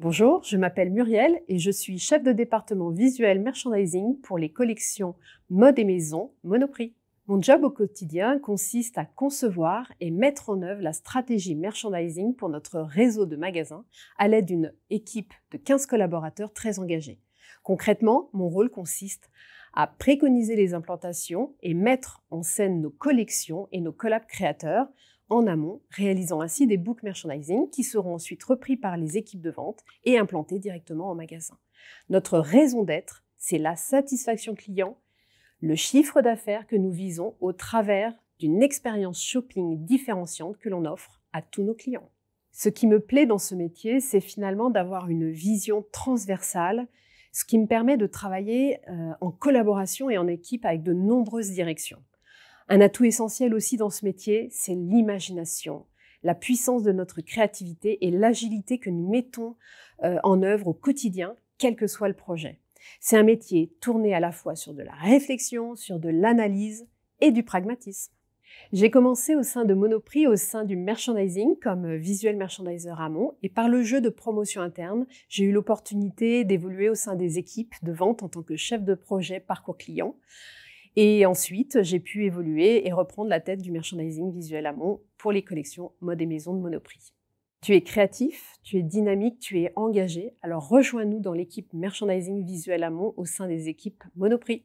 Bonjour, je m'appelle Muriel et je suis chef de département visuel merchandising pour les collections mode et maison Monoprix. Mon job au quotidien consiste à concevoir et mettre en œuvre la stratégie merchandising pour notre réseau de magasins à l'aide d'une équipe de 15 collaborateurs très engagés. Concrètement, mon rôle consiste à préconiser les implantations et mettre en scène nos collections et nos collabs créateurs en amont, réalisant ainsi des book merchandising qui seront ensuite repris par les équipes de vente et implantés directement en magasin. Notre raison d'être, c'est la satisfaction client, le chiffre d'affaires que nous visons au travers d'une expérience shopping différenciante que l'on offre à tous nos clients. Ce qui me plaît dans ce métier, c'est finalement d'avoir une vision transversale, ce qui me permet de travailler euh, en collaboration et en équipe avec de nombreuses directions. Un atout essentiel aussi dans ce métier, c'est l'imagination, la puissance de notre créativité et l'agilité que nous mettons euh, en œuvre au quotidien, quel que soit le projet. C'est un métier tourné à la fois sur de la réflexion, sur de l'analyse et du pragmatisme. J'ai commencé au sein de Monoprix, au sein du merchandising comme visuel merchandiser amont et par le jeu de promotion interne, j'ai eu l'opportunité d'évoluer au sein des équipes de vente en tant que chef de projet parcours client et ensuite, j'ai pu évoluer et reprendre la tête du merchandising visuel amont pour les collections mode et maison de Monoprix. Tu es créatif, tu es dynamique, tu es engagé, alors rejoins-nous dans l'équipe merchandising visuel amont au sein des équipes Monoprix.